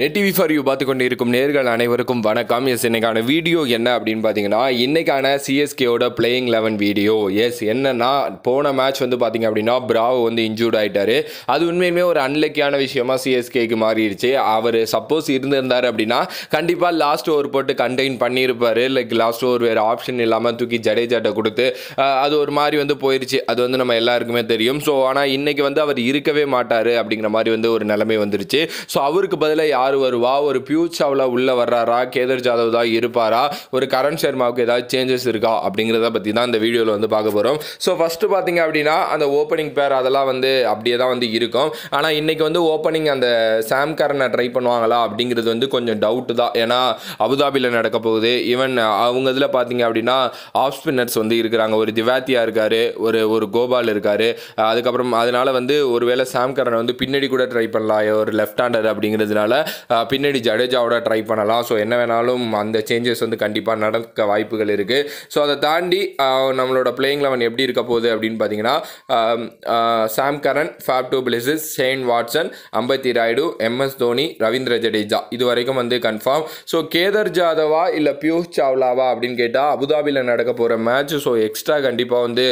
Net TV for you பார்த்து கொண்டு இருக்கும் நேர்கள் அனைவருக்கும் வணக்கம் எஸ் இன்னைக்கான வீடியோ என்ன அப்படின்னு பார்த்தீங்கன்னா இன்னைக்கான சிஎஸ்கேயோட பிளேயிங் லெவன் வீடியோ எஸ் என்னன்னா போன மேட்ச் வந்து பார்த்தீங்க அப்படின்னா பிராவோ வந்து இன்ஜூர்ட் ஆகிட்டாரு அது உண்மையுமே ஒரு அன்லக்கியான விஷயமா சிஎஸ்கேக்கு மாறிடுச்சு அவர் சப்போஸ் இருந்திருந்தார் அப்படின்னா கண்டிப்பாக லாஸ்ட் ஓவர் போட்டு கண்டெயின் பண்ணியிருப்பார் லைக் லாஸ்ட் ஓவர் வேறு ஆப்ஷன் இல்லாமல் தூக்கி ஜடேஜாட்டை கொடுத்து அது ஒரு மாதிரி வந்து போயிடுச்சு அது வந்து நம்ம எல்லாருக்குமே தெரியும் ஸோ ஆனால் இன்னைக்கு வந்து அவர் இருக்கவே மாட்டார் அப்படிங்கிற மாதிரி வந்து ஒரு நிலைமை வந்துருச்சு ஸோ அவருக்கு பதிலாக யார் யார் வருவா ஒரு பியூச் சாவ்லா உள்ளே வர்றாரா கேதர் ஜாதவ் தான் இருப்பாரா ஒரு கரண் சர்மாவுக்கு ஏதாவது சேஞ்சஸ் இருக்கா அப்படிங்கிறத பற்றி தான் இந்த வீடியோவில் வந்து பார்க்க போகிறோம் ஸோ ஃபஸ்ட்டு பார்த்தீங்க அப்படின்னா அந்த ஓப்பனிங் பேர் அதெல்லாம் வந்து அப்படியே தான் வந்து இருக்கும் ஆனால் இன்றைக்கி வந்து ஓப்பனிங் அந்த சாம் கரனை ட்ரை பண்ணுவாங்களா அப்படிங்கிறது வந்து கொஞ்சம் டவுட்டு தான் ஏன்னா அபுதாபியில் நடக்க போகுது ஈவன் அவங்க இதில் பார்த்தீங்க அப்படின்னா ஆஃப் ஸ்பின்னர்ஸ் வந்து இருக்கிறாங்க ஒரு திவாத்தியா இருக்கார் ஒரு ஒரு கோபால் இருக்கார் அதுக்கப்புறம் அதனால வந்து ஒருவேளை சாம் கரனை வந்து பின்னாடி கூட ட்ரை பண்ணலாம் ஒரு லெஃப்ட் ஹேண்டர் அப்படிங்கிறதுனால பின்னாடி ஜடேஜாவோட ட்ரை பண்ணலாம் ஸோ என்ன வேணாலும் அந்த சேஞ்சஸ் வந்து கண்டிப்பாக நடக்க வாய்ப்புகள் இருக்குது ஸோ அதை தாண்டி நம்மளோட பிளேயிங் லெவன் எப்படி இருக்க போகுது அப்படின்னு பார்த்தீங்கன்னா Sam Curran Faf du Plessis Shane Watson Ambati Rayudu MS Dhoni Ravindra Jadeja இது வரைக்கும் வந்து கன்ஃபார்ம் ஸோ கேதர் ஜாதவா இல்லை பியூஷ் சாவ்லாவா அப்படின்னு கேட்டால் அபுதாபியில் நடக்க போகிற மேட்ச் ஸோ எக்ஸ்ட்ரா கண்டிப்பாக வந்து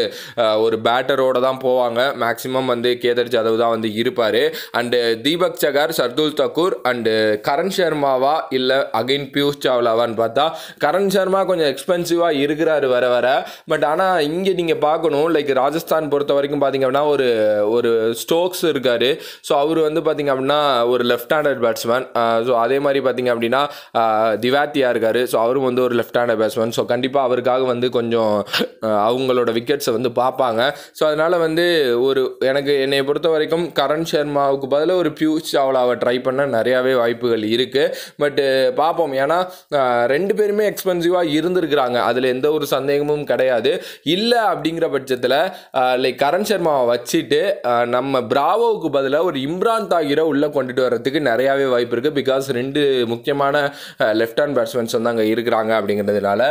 ஒரு பேட்டரோடு தான் போவாங்க மேக்ஸிமம் வந்து கேதர் ஜாதவ் தான் வந்து இருப்பார் அண்டு தீபக் சகார் சர்துல் தக்கூர் அண்டு கரண் சர்மாவா இல்லை அகைன் பியூஷ் சாவ்லாவான்னு பார்த்தா கரண் சர்மா கொஞ்சம் எக்ஸ்பென்சிவாக இருக்கிறாரு வர வர பட் ஆனால் இங்கே நீங்கள் பார்க்கணும் லைக் ராஜஸ்தான் பொறுத்த வரைக்கும் பார்த்தீங்க அப்படின்னா ஒரு ஒரு ஸ்டோக்ஸ் இருக்கார் ஸோ அவர் வந்து பார்த்தீங்க அப்படின்னா ஒரு லெஃப்ட் ஹேண்டட் பேட்ஸ்மேன் ஸோ அதே மாதிரி பார்த்தீங்க அப்படின்னா திவாத்தியா இருக்கார் ஸோ அவரும் வந்து ஒரு லெஃப்ட் ஹேண்டட் பேட்ஸ்மேன் ஸோ கண்டிப்பாக அவருக்காக வந்து கொஞ்சம் அவங்களோட விக்கெட்ஸை வந்து பார்ப்பாங்க ஸோ அதனால் வந்து ஒரு எனக்கு என்னை பொறுத்த வரைக்கும் கரண் சர்மாவுக்கு பதிலாக ஒரு பியூஷ் சாவ்லாவை ட்ரை பண்ண நிறையாவே வாய்ப்பு வாய்ப்புகள் இருக்குது பட்டு uh, பார்ப்போம் ஏன்னா ரெண்டு பேருமே எக்ஸ்பென்சிவாக இருந்திருக்கிறாங்க அதில் எந்த ஒரு சந்தேகமும் கிடையாது இல்லை அப்படிங்கிற பட்சத்தில் லைக் கரண் சர்மாவை வச்சுட்டு நம்ம பிராவோவுக்கு பதிலாக ஒரு இம்ரான் தாகிரை உள்ளே கொண்டுட்டு வர்றதுக்கு நிறையாவே வாய்ப்பு இருக்குது பிகாஸ் ரெண்டு முக்கியமான லெஃப்ட் ஹேண்ட் பேட்ஸ்மேன்ஸ் வந்து அங்கே இருக்கிறாங்க அப்படிங்கிறதுனால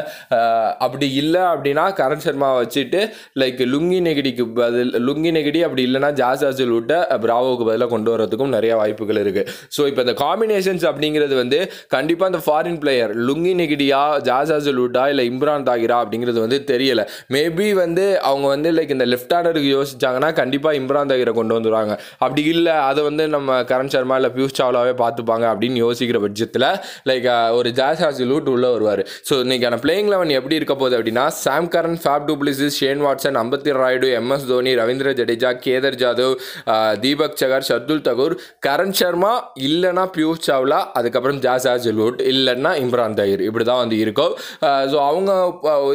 அப்படி இல்லை அப்படின்னா கரண் சர்மாவை வச்சுட்டு லைக் லுங்கி நெகிடிக்கு பதில் லுங்கி நெகிடி அப்படி இல்லைனா ஜாஸ் அஜில் விட்ட பிராவோவுக்கு பதிலாக கொண்டு வரதுக்கும் நிறைய வாய்ப்புகள் இருக்குது ஸோ இப்போ இந்த காம்பினேஷன் காம்பினேஷன்ஸ் அப்படிங்கிறது வந்து கண்டிப்பாக அந்த ஃபாரின் பிளேயர் லுங்கி நெகிடியா ஜாசா ஜலூட்டா இல்லை இம்ரான் தாகிரா அப்படிங்கிறது வந்து தெரியலை மேபி வந்து அவங்க வந்து லைக் இந்த லெஃப்ட் ஹேண்டருக்கு யோசிச்சாங்கன்னா கண்டிப்பாக இம்ரான் தாகிரை கொண்டு வந்துடுவாங்க அப்படி இல்லை அதை வந்து நம்ம கரண் சர்மா இல்லை பியூஷ் சாவ்லாவே பார்த்துப்பாங்க அப்படின்னு யோசிக்கிற பட்சத்தில் லைக் ஒரு ஜாசா ஜலூட் உள்ளே வருவார் ஸோ இன்றைக்கான பிளேயிங் லெவன் எப்படி இருக்க போகுது அப்படின்னா Sam Curran Faf du Plessis Shane Watson Ambati Rayudu MS Dhoni Ravindra Jadeja Kedar Jadhav Deepak Chahar Shardul Tagore Karan Sharma இல்லைனா பியூ யூ சாவ்லா அதுக்கப்புறம் ஜாஸ் ஜில்வுட் இல்லைன்னா இம்ரான் தயிர் இப்படி தான் வந்து இருக்கும் ஸோ அவங்க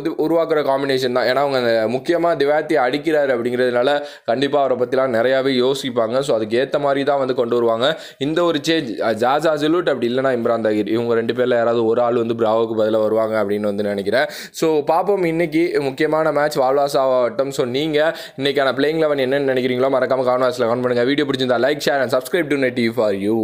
இது உருவாக்குற காம்பினேஷன் தான் ஏன்னா அவங்க முக்கியமாக திவாத்தி அடிக்கிறார் அப்படிங்கிறதுனால கண்டிப்பாக அவரை பற்றிலாம் நிறையாவே யோசிப்பாங்க ஸோ அதுக்கு ஏற்ற மாதிரி தான் வந்து கொண்டு வருவாங்க இந்த ஒரு சேஞ்ச் ஜாஸ் ஜிலூட் அப்படி இல்லைனா இம்ரான் தாகிர் இவங்க ரெண்டு பேரில் யாராவது ஒரு ஆள் வந்து பிராவோக்கு பதிலாக வருவாங்க அப்படின்னு வந்து நினைக்கிறேன் ஸோ பார்ப்போம் இன்றைக்கி முக்கியமான மேட்ச் வால்வாசா ஆகட்டும் ஸோ நீங்கள் இன்றைக்கான பிளேயிங் லெவன் என்னென்னு நினைக்கிறீங்களோ மறக்காமல் கான்வாஸில் கவனம் பண்ணுங்கள் வீடியோ பிடிச்சிருந்தா like share and subscribe to net for you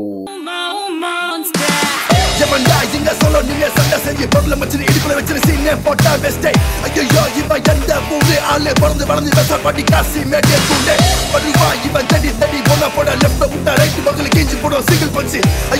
என்ன சொல்ல நீங்க சண்டை செஞ்சு பொருளை வச்சு இடுப்புல வச்சு சீனே போட்டா வெஸ்டே ஐயோ இவன் எந்த ஊரு ஆளு பிறந்து வளர்ந்து வெச பண்ணி காசி மேட்டே தூண்டே படிவா இவன் தடி தடி போன போட லெஃப்ட் விட்டா ரைட் பக்கத்துல கேஞ்சி போடும் சிங்கிள் பஞ்சு